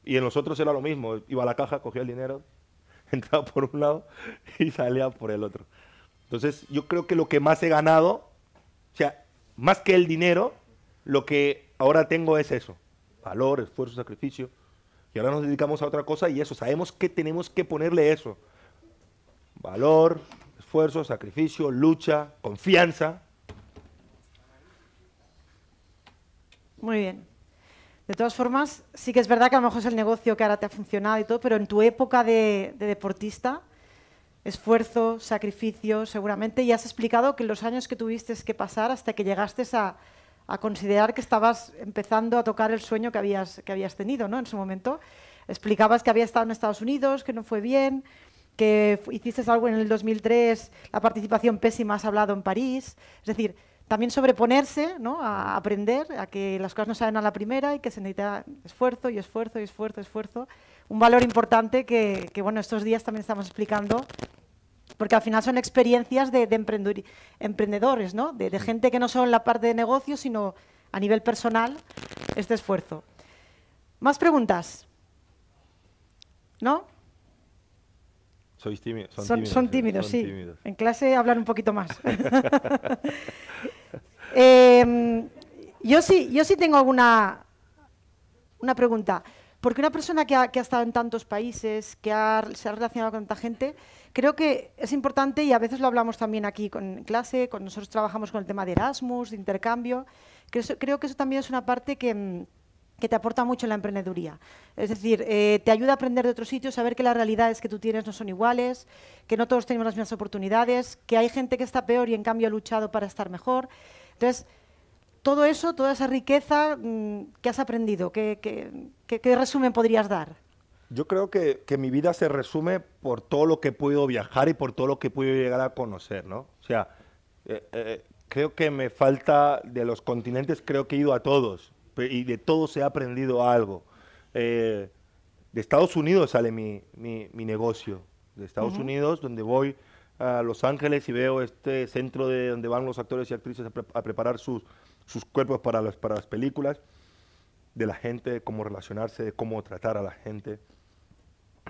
Y en nosotros era lo mismo, iba a la caja, cogía el dinero, entraba por un lado y salía por el otro. Entonces, yo creo que lo que más he ganado, o sea, más que el dinero, lo que ahora tengo es eso. Valor, esfuerzo, sacrificio. Y ahora nos dedicamos a otra cosa y eso. Sabemos que tenemos que ponerle eso. Valor, esfuerzo, sacrificio, lucha, confianza. Muy bien. De todas formas, sí que es verdad que a lo mejor es el negocio que ahora te ha funcionado y todo, pero en tu época de, deportista, esfuerzo, sacrificio, seguramente, y has explicado que los años que tuviste que pasar hasta que llegaste a, considerar que estabas empezando a tocar el sueño que habías, que habías tenido ¿no? en su momento. Explicabas que había estado en Estados Unidos, que no fue bien, que hiciste algo en el 2003, la participación pésima, has hablado en París. Es decir, también sobreponerse ¿no? a aprender, a que las cosas no salen a la primera y que se necesita esfuerzo y esfuerzo y esfuerzo, esfuerzo un valor importante que, bueno, estos días también estamos explicando, porque al final son experiencias de, emprendedores, ¿no? de, mm. gente que no solo en la parte de negocio, sino a nivel personal, este esfuerzo. ¿Más preguntas? ¿No? Sois son, tímidos, ¿eh? son, tímidos. sí. En clase hablar un poquito más. Em, yo, sí, yo sí tengo alguna una pregunta. Porque una persona que ha, estado en tantos países, que se ha relacionado con tanta gente, creo que es importante, y a veces lo hablamos también aquí con clase, con nosotros trabajamos con el tema de Erasmus, de intercambio, creo que eso también es una parte mm, que te aporta mucho en la emprendeduría. Es decir, eh, te ayuda a aprender de otros sitios, a saber que las realidades que tú tienes no son iguales, que no todos tenemos las mismas oportunidades, que hay gente que está peor y en cambio ha luchado para estar mejor. Entonces, todo eso, toda esa riqueza mm, que has aprendido, ¿qué, resumen podrías dar? Yo creo que, mi vida se resume por todo lo que he podido viajar y por todo lo que he podido llegar a conocer, ¿no? O sea, eh, eh, creo que me falta de los continentes, creo que he ido a todos y de todos he aprendido algo. Eh, de Estados Unidos sale mi, negocio, de Estados Unidos, donde voy a Los Ángeles y veo este centro de donde van los actores y actrices a preparar sus, sus cuerpos para, para las películas, de la gente, cómo relacionarse, de cómo tratar a la gente,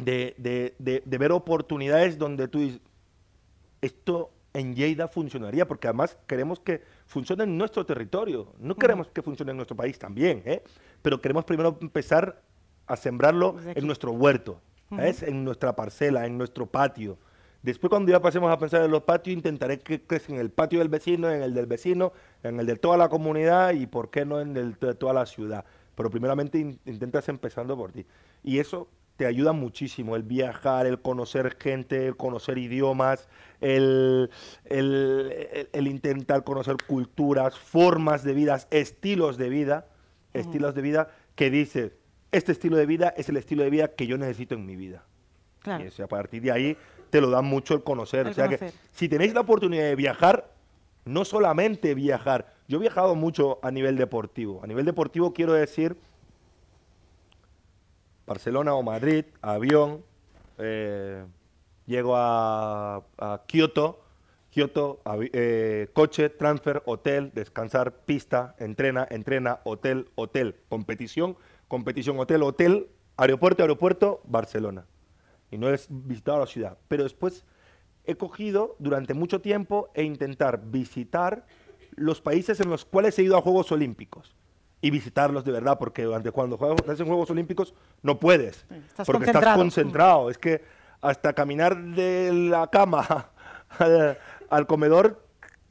de, ver oportunidades donde tú dices, esto en Lleida funcionaría, porque además queremos que funcione en nuestro territorio, no queremos que funcione en nuestro país también, ¿eh? pero queremos primero empezar a sembrarlo en nuestro huerto, es ¿eh? en nuestra parcela, en nuestro patio. Después cuando ya pasemos a pensar en los patios, intentaré que crezca en el patio del vecino, en el del vecino, en el de toda la comunidad y por qué no en el de toda la ciudad. Pero primeramente intentas empezando por ti. Y eso te ayuda muchísimo, el viajar, el conocer gente, el conocer idiomas, el, intentar conocer culturas, formas de vida, estilos de vida, estilos de vida que dices, este estilo de vida es el estilo de vida que yo necesito en mi vida. Y a partir de ahí te lo da mucho el conocer. o sea que si tenéis la oportunidad de viajar, no solamente viajar. Yo he viajado mucho a nivel deportivo. A nivel deportivo quiero decir Barcelona o Madrid, avión, eh, llego a, Kioto, eh, coche, transfer, hotel, descansar, pista, entrena, entrena, hotel, hotel, competición, competición, hotel, hotel, aeropuerto, aeropuerto, Barcelona y no he visitado la ciudad. Pero después he cogido durante mucho tiempo e intentar visitar los países en los cuales he ido a Juegos Olímpicos y visitarlos de verdad, porque durante cuando juegas, en Juegos Olímpicos no puedes, porque estás concentrado. Es que hasta caminar de la cama al, comedor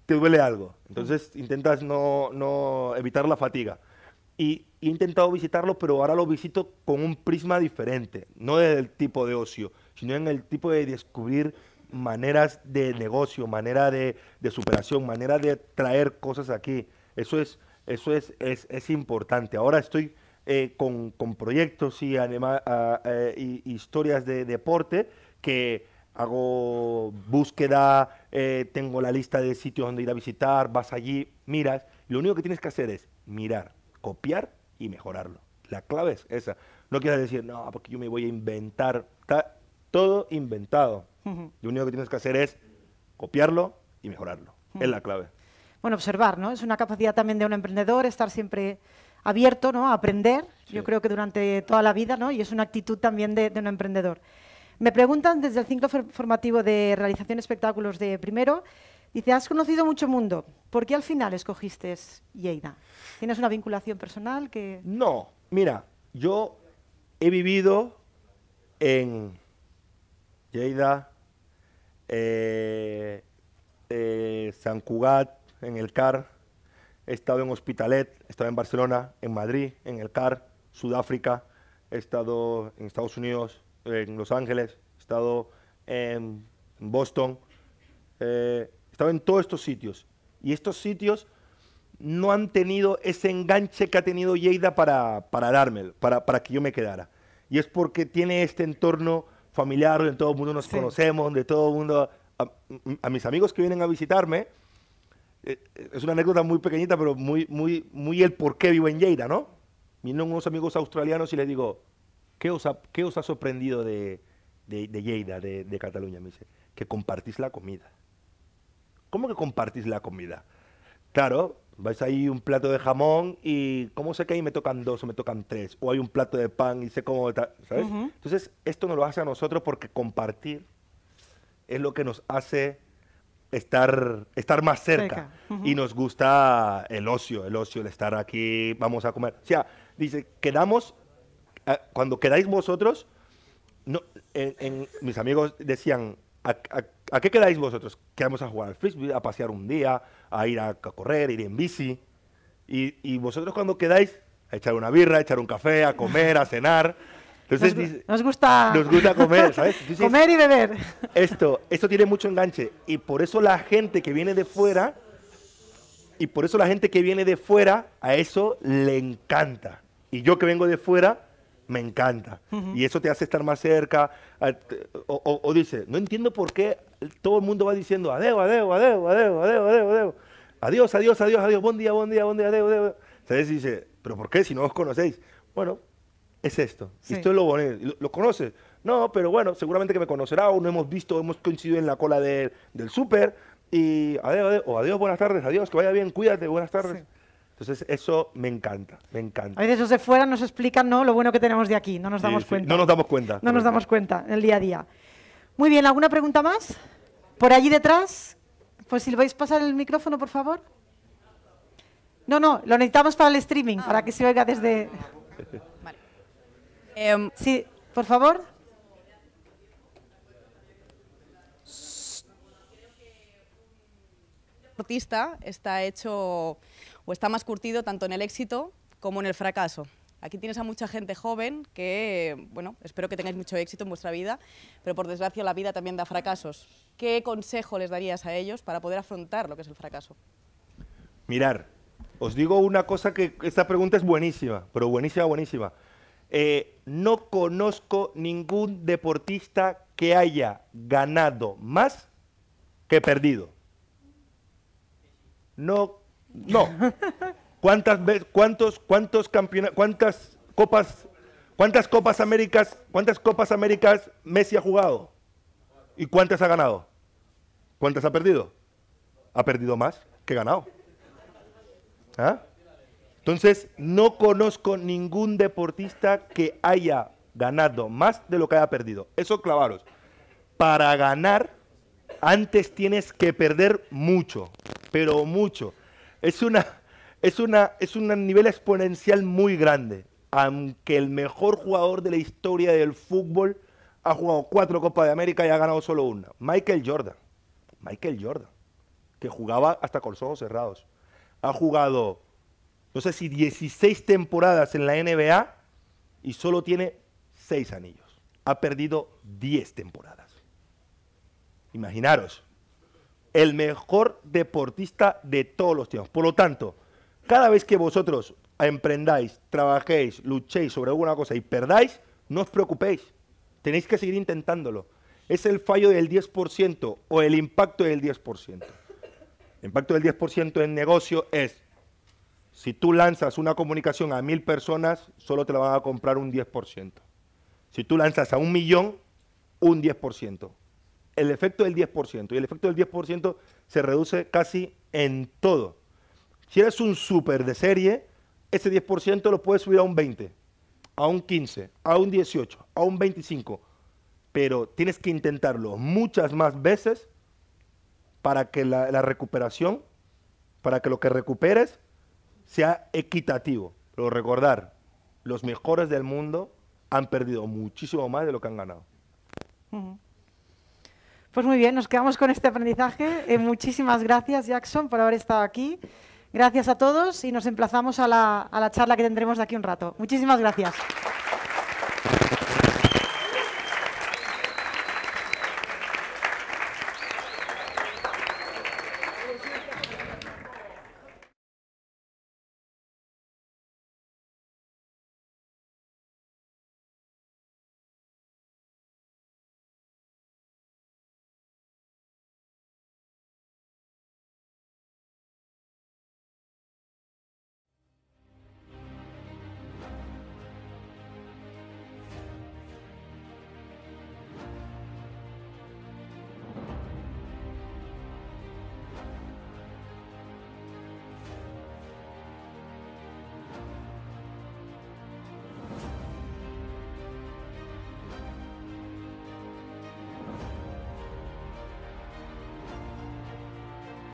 te duele algo. Entonces intentas no evitar la fatiga y he intentado visitarlo, pero ahora lo visito con un prisma diferente, no desde el tipo de ocio, sino en el tipo de descubrir maneras de negocio, manera de, superación, manera de traer cosas aquí. Eso es, eso es, es, importante. Ahora estoy eh, con, proyectos y, anima, eh, historias de deporte que hago búsqueda, eh, tengo la lista de sitios donde ir a visitar, vas allí, miras. Lo único que tienes que hacer es mirar copiar y mejorarlo. La clave es esa. No quieras decir, no, porque yo me voy a inventar. Está todo inventado. Lo único que tienes que hacer es copiarlo y mejorarlo. Es la clave. Bueno, observar, ¿no? Es una capacidad también de un emprendedor estar siempre abierto, ¿no? A aprender, yo creo que durante toda la vida, ¿no? Y es una actitud también de, de un emprendedor. Me preguntan desde el ciclo formativo de realización de espectáculos de primero Dice, has conocido mucho mundo. ¿Por qué al final escogiste Lleida? ¿Tienes una vinculación personal que...? No, mira, yo he vivido en Lleida, eh, eh, San Cugat, en el CAR, he estado en Hospitalet, he estado en Barcelona, en Madrid, en el CAR, Sudáfrica, he estado en Estados Unidos, en Los Ángeles, he estado en Boston, eh, estaba en todos estos sitios. Y estos sitios no han tenido ese enganche que ha tenido Lleida para, para darme, para, que yo me quedara. Y es porque tiene este entorno familiar donde todo el mundo nos conocemos, donde todo el mundo... A, mis amigos que vienen a visitarme, eh, eh, es una anécdota muy pequeñita, pero muy, el por qué vivo en Lleida, ¿no? Vienen unos amigos australianos y les digo, ¿qué os ha, sorprendido de, de, de Lleida, de, de Cataluña? Me dice, que compartís la comida. ¿Cómo que compartís la comida? Claro, vais ahí un plato de jamón y ¿cómo sé que ahí me tocan dos o me tocan tres? O hay un plato de pan y sé cómo... ¿Sabes? Entonces, esto nos lo hace a nosotros porque compartir es lo que nos hace estar, estar más cerca. Y nos gusta el ocio, el ocio, de estar aquí, vamos a comer. O sea, dice, quedamos, eh, cuando quedáis vosotros, no, mis amigos decían, ¿A qué quedáis vosotros? Quedamos a jugar al frisbee, a pasear un día, a ir a correr, ir en bici. Y, vosotros cuando quedáis, a echar una birra, a echar un café, a comer, a cenar. Entonces, nos, gusta... comer, y beber. Esto, esto tiene mucho enganche. Y por eso la gente que viene de fuera, y por eso la gente que viene de fuera, a eso le encanta. Y yo que vengo de fuera, me encanta. Y eso te hace estar más cerca. O, dice, no entiendo por qué todo el mundo va diciendo adeo, adeo, adeo, adeo, adeo, adeo, adeo. Adiós, adiós, adiós, adiós, buen día, buen día, buen día, adeo, adeo. Entonces dice, pero ¿por qué si no os conocéis? Bueno, es esto. Esto es lo bonito. ¿Lo, conoces? No, pero bueno, seguramente que me conocerá o no hemos visto, hemos coincidido en la cola del súper. Y adiós, adiós, o adiós, buenas tardes, adiós, que vaya bien, cuídate, buenas tardes. Entonces, eso me encanta, me encanta. A veces los de fuera nos explican ¿no? lo bueno que tenemos de aquí, no nos damos cuenta. No nos damos cuenta. No nos damos cuenta en el día a día. Muy bien, ¿alguna pregunta más? Por allí detrás, pues si le vais a pasar el micrófono, por favor. No, no, lo necesitamos para el streaming, ah. para que se oiga desde... Em, sí, por favor. artista está hecho o está más curtido tanto en el éxito como en el fracaso. Aquí tienes a mucha gente joven que, bueno, espero que tengáis mucho éxito en vuestra vida, pero por desgracia la vida también da fracasos. ¿Qué consejo les darías a ellos para poder afrontar lo que es el fracaso? Mirar, os digo una cosa que esta pregunta es buenísima, pero buenísima, buenísima. Eh, no conozco ningún deportista que haya ganado más que perdido. No no. ¿Cuántas cuántos, cuántos cuántas copas, cuántas copas Américas, cuántas copas Américas Messi ha jugado? ¿Y cuántas ha ganado? ¿Cuántas ha perdido? Ha perdido más que ganado. ¿Ah? Entonces, no conozco ningún deportista que haya ganado más de lo que haya perdido. Eso clavaros. Para ganar, antes tienes que perder mucho, pero mucho es una, es una, es un nivel exponencial muy grande. Aunque el mejor jugador de la historia del fútbol ha jugado cuatro Copas de América y ha ganado solo una. Michael Jordan. Michael Jordan. Que jugaba hasta con los ojos cerrados. Ha jugado, no sé si 16 temporadas en la NBA y solo tiene seis anillos. Ha perdido 10 temporadas. Imaginaros, el mejor deportista de todos los tiempos. Por lo tanto, cada vez que vosotros emprendáis, trabajéis, luchéis sobre alguna cosa y perdáis, no os preocupéis. Tenéis que seguir intentándolo. Es el fallo del 10% o el impacto del 10%. El impacto del 10% en negocio es, si tú lanzas una comunicación a mil personas, solo te la van a comprar un 10%. Si tú lanzas a un millón, un 10% el efecto del 10%. Y el efecto del 10% se reduce casi en todo. Si eres un súper de serie, ese 10% lo puedes subir a un 20, a un 15, a un 18, a un 25. Pero tienes que intentarlo muchas más veces para que la, recuperación, para que lo que recuperes sea equitativo. Pero recordar, los mejores del mundo han perdido muchísimo más de lo que han ganado. Pues muy bien, nos quedamos con este aprendizaje. Eh, muchísimas gracias, Jackson, por haber estado aquí. Gracias a todos y nos emplazamos a la, a la charla que tendremos de aquí un rato. Muchísimas gracias.